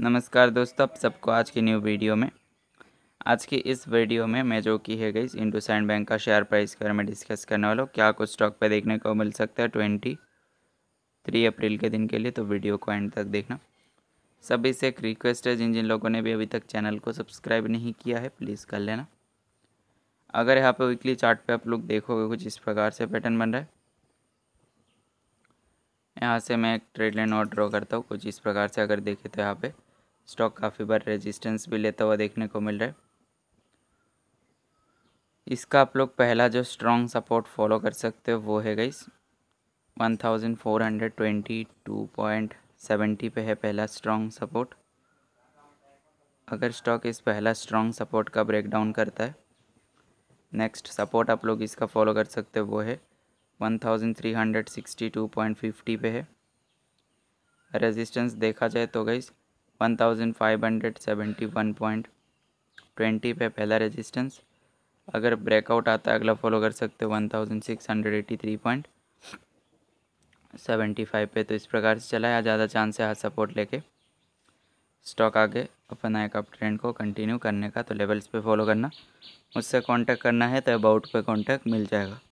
नमस्कार दोस्तों आप सबको आज की न्यू वीडियो में आज की इस वीडियो में मैं जो की है गई इंडोसैंड बैंक का शेयर प्राइस के बारे में डिस्कस करने वाला हूँ क्या कुछ स्टॉक पे देखने को मिल सकता है ट्वेंटी थ्री अप्रैल के दिन के लिए तो वीडियो को एंड तक देखना सभी से एक रिक्वेस्ट है जिन जिन लोगों ने भी अभी तक चैनल को सब्सक्राइब नहीं किया है प्लीज़ कर लेना अगर यहाँ पर वीकली चार्ट आप लोग देखोगे कुछ इस प्रकार से पैटर्न बन रहा है यहाँ से मैं एक ट्रेड लाइन और ड्रॉ करता हूँ कुछ इस प्रकार से अगर देखें तो यहाँ पे स्टॉक काफ़ी बार रेजिस्टेंस भी लेता हुआ देखने को मिल रहा है इसका आप लोग पहला जो स्ट्रॉन्ग सपोर्ट फॉलो कर सकते हो वो है गाइस 1422.70 पे है पहला स्ट्रॉन्ग सपोर्ट अगर स्टॉक इस पहला स्ट्रॉन्ग सपोर्ट का ब्रेकडाउन करता है नेक्स्ट सपोर्ट आप लोग इसका फॉलो कर सकते हो वो है 1362.50 पे है रेजिस्टेंस देखा जाए तो गई one thousand five hundred seventy one point twenty पे पहला रेजिस्टेंस अगर ब्रेकआउट आता है अगला फॉलो कर सकते हो one thousand six hundred three point seventy five पे तो इस प्रकार से चला या ज़्यादा चांस है हाथ सपोर्ट लेके स्टॉक आगे अपना एक अप ट्रेंड को कंटिन्यू करने का तो लेवल्स पे फॉलो करना मुझसे कांटेक्ट करना है तो अबाउट पे कांटेक्ट मिल जाएगा